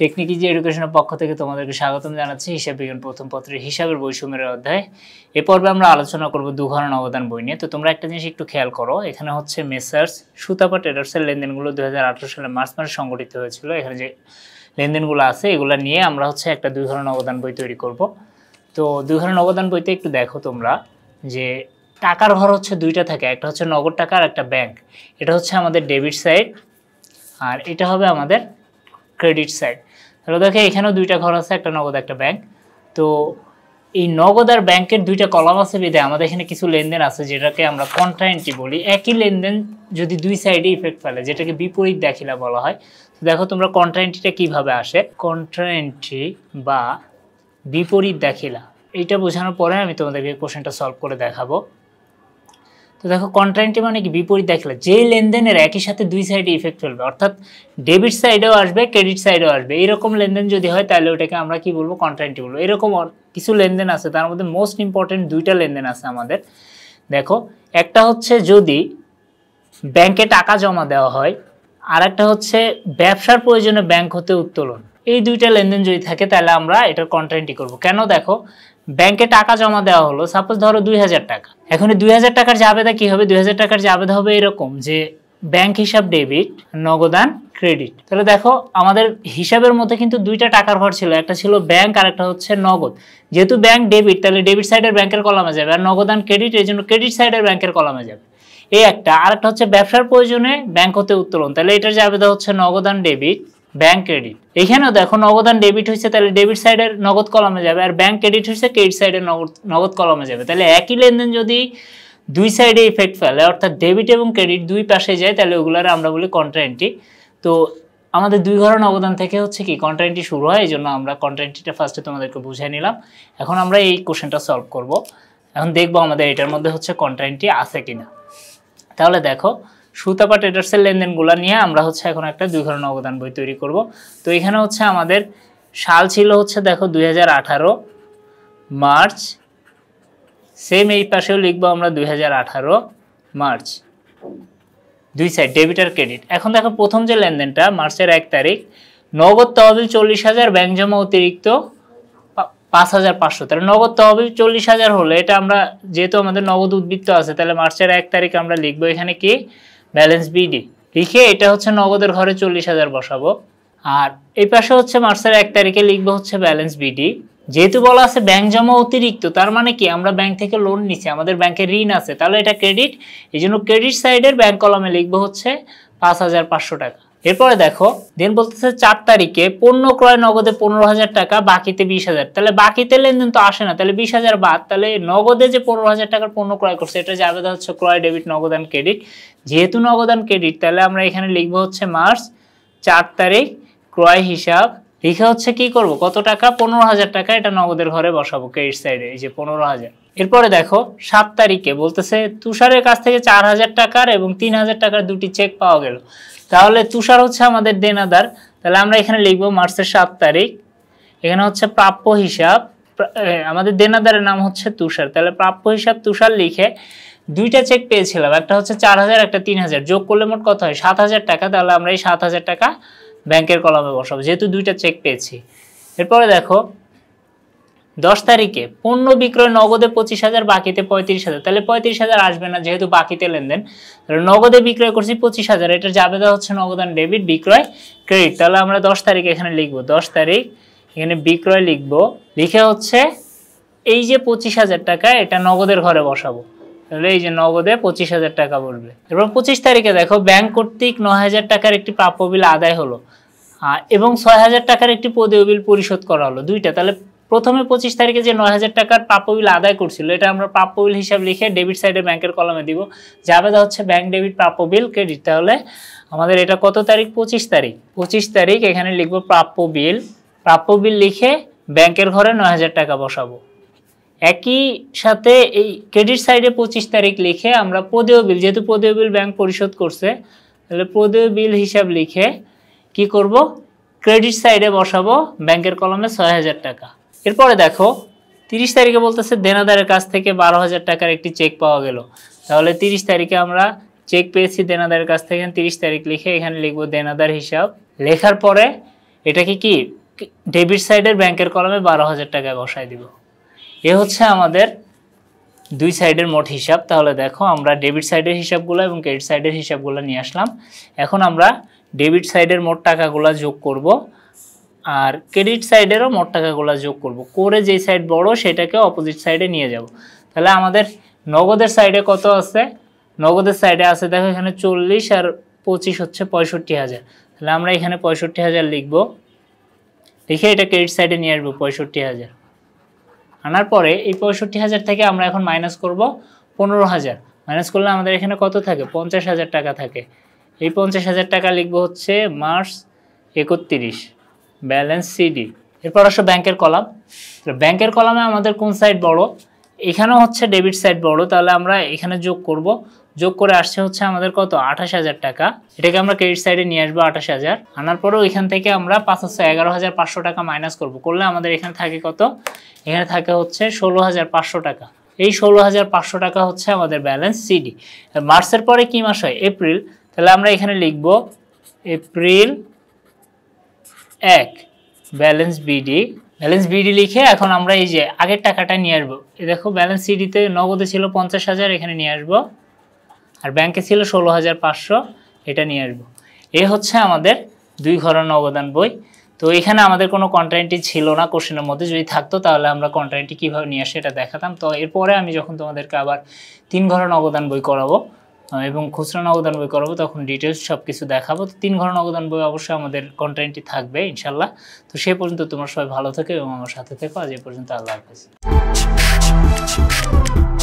technique easy এডুকেশনের পক্ষ থেকে তোমাদেরকে স্বাগতম জানাচ্ছি হিসাব বিজ্ঞান প্রথম পত্রের হিসাবের বৈষম্যের অধ্যায় এ পর্বে আমরা আলোচনা করব দুঘরণ অবদান বই নিয়ে তো তোমরা একটা জিনিস একটু খেয়াল করো এখানে হচ্ছে মেসার্স সুতাপা ট্রেডার্সের লেনদেনগুলো দু সালে মার্চ মাসে সংগঠিত হয়েছিল এখানে যে লেনদেনগুলো আছে এগুলো নিয়ে আমরা হচ্ছে একটা দুঘরণ অবদান বই তৈরি করব তো দুঘরণ অবদান বইতে একটু দেখো তোমরা যে টাকার ঘর হচ্ছে দুইটা থাকে একটা হচ্ছে নগদ টাকা আর একটা ব্যাংক এটা হচ্ছে আমাদের ডেবিট সাইড আর এটা হবে আমাদের ক্রেডিট সাইড তাহলে দেখো এখানেও দুইটা ঘর আছে একটা নগদ একটা ব্যাংক তো এই নগদ আর ব্যাংকের দুইটা কলাম আছে বিধে আমাদের এখানে কিছু লেনদেন আছে যেটাকে আমরা কন্ট্রাইনটি বলি একই লেনদেন যদি দুই সাইডে ইফেক্ট ফেলে যেটাকে বিপরীত দেখিলা বলা হয় তো দেখো তোমরা কন্ট্রাইনটিটা কিভাবে আসে কন্ট্রাইনটি বা বিপরীত দেখিলা এটা বোঝানোর পরে আমি তোমাদেরকে কোশ্চেনটা সলভ করে দেখাবো তো দেখো কন্ট্রাইনটি মানে কি বিপরীত দেখলে যেই লেনদেনের একই সাথে দুই সাইডে ইফেক্ট ফেলবে অর্থাৎ ডেবিট সাইডেও আসবে ক্রেডিট সাইডেও আসবে এরকম লেনদেন যদি হয় তাহলে ওটাকে আমরা কি বলবো কন্ট্রাইনটি বলবো এরকম কিছু লেনদেন আছে তার মধ্যে মোস্ট ইম্পর্টেন্ট দুইটা লেনদেন আছে আমাদের দেখো একটা হচ্ছে যদি ব্যাংকে টাকা জমা দেওয়া হয় আর একটা হচ্ছে ব্যবসার প্রয়োজনে ব্যাংক হতে উত্তোলন এই দুইটা লেনদেন যদি থাকে তাহলে আমরা এটার কন্টেন্টই করব কেন দেখো ব্যাংকে টাকা জমা দেওয়া হলো সাপোজ ধরো দুই হাজার টাকা এখন দুই হাজার টাকার যে কী হবে দুই হাজার টাকার যে হবে এরকম যে ব্যাংক হিসাব ডেবিট নগদান ক্রেডিট তাহলে দেখো আমাদের হিসাবের মধ্যে কিন্তু দুইটা টাকার ঘর ছিল একটা ছিল ব্যাংক আর একটা হচ্ছে নগদ যেহেতু ব্যাংক ডেবিট তাহলে ডেবিট সাইডের ব্যাংকের কলামে যাবে আর নগদান ক্রেডিট এই জন্য ক্রেডিট সাইডের ব্যাংকের কলামে যাবে এই একটা আর একটা হচ্ছে ব্যবসার প্রয়োজনে ব্যাংক হতে উত্তোলন তাহলে এটার যে হচ্ছে নগদান ডেবিট ব্যাংক ক্রেডিট এখানেও দেখো নগদান ডেবিট হয়েছে তাহলে ডেবিট সাইডের নগদ কলমে যাবে আর ব্যাংক ক্রেডিট হয়েছে ক্রেডিট সাইডের নগদ নগদ কলমে যাবে তাহলে একই লেনদেন যদি দুই সাইডে ইফেক্ট ফেলে অর্থাৎ ডেবিট এবং ক্রেডিট দুই পাশে যায় তাহলে ওগুলার আমরা বলি কন্ট্রান্টি তো আমাদের দুই ঘরের অবদান থেকে হচ্ছে কি কন্ট্রান্টি শুরু হয় এই জন্য আমরা কন্ট্রান্টিটা ফার্স্টে তোমাদেরকে বুঝিয়ে নিলাম এখন আমরা এই কোশ্চেনটা সলভ করব এখন দেখবো আমাদের এটার মধ্যে হচ্ছে কন্ট্রান্টি আছে কিনা তাহলে দেখো সুতাপা ট্রেডার্সের লেনদেনগুলো নিয়ে আমরা হচ্ছে এখন একটা দুই ধরনের অবদান বই তৈরি করব তো এখানে হচ্ছে আমাদের সাল ছিল হচ্ছে দেখো দুই মার্চ সেম এই পাশেও লিখবো আমরা দুই মার্চ দুই সাইড ডেবিট আর ক্রেডিট এখন দেখো প্রথম যে লেনদেনটা মার্চের এক তারিখ নগদ তহবিল চল্লিশ হাজার ব্যাংক জমা অতিরিক্ত পাঁচ হাজার পাঁচশো তাহলে নগদ তহবিল চল্লিশ হাজার হলে এটা আমরা যেহেতু আমাদের নগদ উদ্বৃত্ত আছে তাহলে মার্চের এক তারিখ আমরা লিখবো এখানে কি ব্যালেন্স বিডি লিখে এটা হচ্ছে নগদের ঘরে চল্লিশ হাজার বসাবো আর এই পাশে হচ্ছে মার্চের এক তারিখে লিখবো হচ্ছে ব্যালেন্স বিডি যেহেতু বলা আছে ব্যাংক জমা অতিরিক্ত তার মানে কি আমরা ব্যাংক থেকে লোন নিচ্ছি আমাদের ব্যাংকে ঋণ আছে তাহলে এটা ক্রেডিট এই জন্য ক্রেডিট সাইডের ব্যাংক কলমে লিখবো হচ্ছে পাঁচ হাজার পাঁচশো টাকা এরপরে দেখো দেন বলতেছে চার তারিখে পণ্য ক্রয় নগদে পনেরো হাজার টাকা বাকিতে বিশ হাজার তাহলে বাকিতে লেনদেন তো আসে না তাহলে বিশ হাজার বাদ তাহলে নগদে যে পনেরো হাজার টাকার পণ্য ক্রয় করছে এটা যাবে হচ্ছে ক্রয় ডেবিট নগদান ক্রেডিট যেহেতু নগদান ক্রেডিট তাহলে আমরা এখানে লিখবো হচ্ছে মার্চ চার তারিখ ক্রয় হিসাব লিখে হচ্ছে কি করব কত টাকা পনেরো হাজার টাকা এটা নগদের ঘরে বসাবো ক্রেডিট সাইডে এই যে পনেরো হাজার এরপরে দেখো সাত তারিখে বলতেছে তুষারের কাছ থেকে চার হাজার টাকার এবং তিন হাজার টাকার দুটি চেক পাওয়া গেল তাহলে তুষার হচ্ছে আমাদের দেনাদার তাহলে আমরা এখানে লিখব মার্চের সাত তারিখ এখানে হচ্ছে প্রাপ্য হিসাব আমাদের দেনাদারের নাম হচ্ছে তুষার তাহলে প্রাপ্য হিসাব তুষার লিখে দুইটা চেক পেয়েছিলাম একটা হচ্ছে চার হাজার একটা তিন হাজার যোগ করলে মোট কত হয় সাত হাজার টাকা তাহলে আমরা এই সাত হাজার টাকা ব্যাংকের কলমে বসাবো যেহেতু দুইটা চেক পেয়েছি এরপরে দেখো দশ তারিখে পণ্য বিক্রয় নগদে পঁচিশ হাজার বাকিতে পঁয়ত্রিশ হাজার তাহলে পঁয়ত্রিশ হাজার আসবে না যেহেতু বাকিতে লেনদেন নগদে বিক্রয় করছি পঁচিশ হাজার এটার দেওয়া হচ্ছে নগদান ডেবিট বিক্রয় ক্রেডিট তাহলে আমরা দশ তারিখ এখানে লিখবো দশ তারিখ এখানে বিক্রয় লিখব লিখে হচ্ছে এই যে পঁচিশ হাজার টাকা এটা নগদের ঘরে বসাবো তাহলে এই যে নগদে পঁচিশ হাজার টাকা বলবে এবং পঁচিশ তারিখে দেখো ব্যাংক কর্তৃক ন হাজার টাকার একটি প্রাপ্য বিল আদায় হলো এবং ছয় হাজার টাকার একটি পদীয় বিল পরিশোধ করা হলো দুইটা তাহলে প্রথমে পঁচিশ তারিখে যে নয় হাজার টাকার প্রাপ্য বিল আদায় করছিল এটা আমরা প্রাপ্য বিল হিসাব লিখে ডেবিট সাইডে ব্যাংকের কলমে দিব জাবেদা হচ্ছে ব্যাংক ডেবিট প্রাপ্য বিল ক্রেডিট তাহলে আমাদের এটা কত তারিখ পঁচিশ তারিখ পঁচিশ তারিখ এখানে লিখবো প্রাপ্য বিল প্রাপ্য বিল লিখে ব্যাংকের ঘরে নয় হাজার টাকা বসাবো একই সাথে এই ক্রেডিট সাইডে পঁচিশ তারিখ লিখে আমরা প্রদেয় বিল যেহেতু প্রদেয় বিল ব্যাংক পরিশোধ করছে তাহলে প্রদেয় বিল হিসাব লিখে কি করব ক্রেডিট সাইডে বসাবো ব্যাংকের কলমে ছয় হাজার টাকা এরপরে দেখো তিরিশ তারিখে বলতেছে দেনাদারের কাছ থেকে বারো হাজার টাকার একটি চেক পাওয়া গেল তাহলে তিরিশ তারিখে আমরা চেক পেয়েছি দেনাদারের কাছ থেকে তিরিশ তারিখ লিখে এখানে লিখবো দেনাদার হিসাব লেখার পরে এটাকে কি ডেবিট সাইডের ব্যাংকের কলমে বারো হাজার টাকা বসায় দিব এ হচ্ছে আমাদের দুই সাইডের মোট হিসাব তাহলে দেখো আমরা ডেবিট সাইডের হিসাবগুলো এবং ক্রেডিট সাইডের হিসাবগুলো নিয়ে আসলাম এখন আমরা ডেবিট সাইডের মোট টাকাগুলো যোগ করব আর ক্রেডিট সাইডেরও মোট টাকাগুলো যোগ করব করে যেই সাইড বড় সেটাকে অপোজিট সাইডে নিয়ে যাব তাহলে আমাদের নগদের সাইডে কত আছে নগদের সাইডে আছে দেখো এখানে চল্লিশ আর পঁচিশ হচ্ছে পঁয়ষট্টি হাজার তাহলে আমরা এখানে পঁয়ষট্টি হাজার লিখব লিখে এটা ক্রেডিট সাইডে নিয়ে আসবো পঁয়ষট্টি হাজার আনার পরে এই পঁয়ষট্টি হাজার থেকে আমরা এখন মাইনাস করব পনেরো হাজার মাইনাস করলে আমাদের এখানে কত থাকে পঞ্চাশ হাজার টাকা থাকে এই পঞ্চাশ হাজার টাকা লিখবো হচ্ছে মার্চ একত্রিশ ব্যালেন্স সিডি এরপর আসো ব্যাংকের কলাম ব্যাংকের কলামে আমাদের কোন সাইড বড় এখানেও হচ্ছে ডেবিট সাইড বড় তাহলে আমরা এখানে যোগ করব যোগ করে আসছে হচ্ছে আমাদের কত আঠাশ হাজার টাকা এটাকে আমরা ক্রেডিট সাইডে নিয়ে আসবো আঠাশ হাজার আনার পরেও এখান থেকে আমরা পাঁচ হচ্ছে এগারো হাজার পাঁচশো টাকা মাইনাস করবো করলে আমাদের এখানে থাকে কত এখানে থাকে হচ্ছে ষোলো হাজার পাঁচশো টাকা এই ষোলো হাজার পাঁচশো টাকা হচ্ছে আমাদের ব্যালেন্স সিডি মার্চের পরে কী মাস হয় এপ্রিল তাহলে আমরা এখানে লিখব এপ্রিল এক ব্যালেন্স বিডি ব্যালেন্স বিডি লিখে এখন আমরা এই যে আগের টাকাটা নিয়ে আসবো দেখো ব্যালেন্স সিডিতে নগদে ছিল পঞ্চাশ হাজার এখানে নিয়ে আসবো আর ব্যাংকে ছিল ষোলো হাজার পাঁচশো এটা নিয়ে আসবো এ হচ্ছে আমাদের দুই ঘরের নগদান বই তো এখানে আমাদের কোনো কন্টেন্টই ছিল না কোশ্চেনের মধ্যে যদি থাকতো তাহলে আমরা কন্টেন্টটি কীভাবে নিয়ে আসে এটা দেখাতাম তো এরপরে আমি যখন তোমাদেরকে আবার তিন ঘরের নগদান বই করাবো এবং খুচরা নগদান বই করাবো তখন ডিটেলস সব কিছু দেখাবো তো তিন ঘর নগদান বই অবশ্যই আমাদের কন্টেন্টটি থাকবে ইনশাল্লাহ তো সে পর্যন্ত তোমার সবাই ভালো থেকো এবং আমার সাথে থেকো আজ এ পর্যন্ত আল্লাহ হাফেজ